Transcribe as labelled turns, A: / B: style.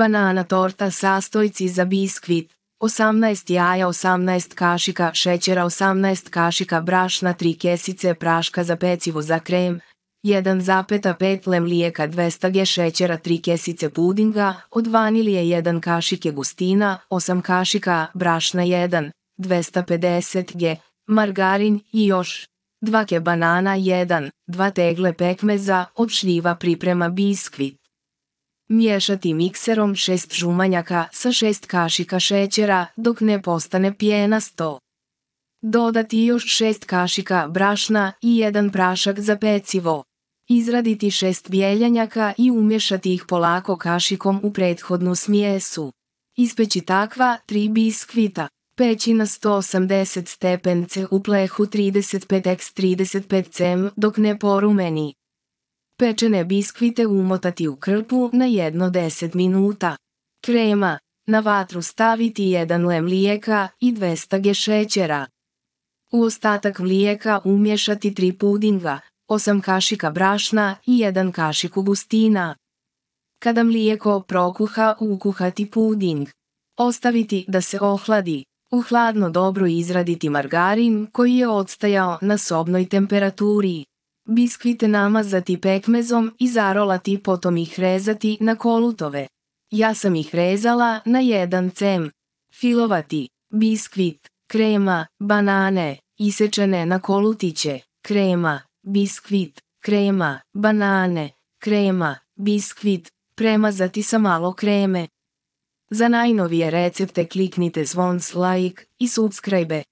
A: banana torta sastojci za biskvit, 18 jaja, 18 kašika šećera, 18 kašika brašna, 3 kesice praška za pecivo za krem, 1,5 lem lijeka 200 g šećera 3 kesice pudinga, od vanilije 1 kašike gustina, 8 kašika brašna 1, 250 g, margarin i još 2 ke banana 1, 2 tegle pekmeza, od šljiva priprema biskvit. Miješati mikserom 6 žumanjaka sa 6 kašika šećera dok ne postane pjenasto. Dodati još 6 kašika brašna i jedan prašak za pecivo. Izraditi šest bijeljanjaka i umješati ih polako kašikom u prethodnu smjesu. Ispeći takva tri biskvita. Peći na 180 stepence u plehu 35x35 cm dok ne porumeni. Pečene biskvite umotati u krpu na jedno 10 minuta. Krema. Na vatru staviti 1 le mlijeka i 200 g šećera. U ostatak mlijeka umješati tri pudinga, 8 kašika brašna i 1 kašik gustina. Kada mlijeko prokuha ukuhati puding. Ostaviti da se ohladi. U hladno dobro izraditi margarin koji je odstajao na sobnoj temperaturi. Biskvite namazati pekmezom i zarolati potom ih rezati na kolutove. Ja sam ih rezala na jedan cem. Filovati, biskvit, krema, banane, isečene na kolutiće, krema, biskvit, krema, banane, krema, biskvit, premazati sa malo kreme. Za najnovije recepte kliknite zvon like i subscribe.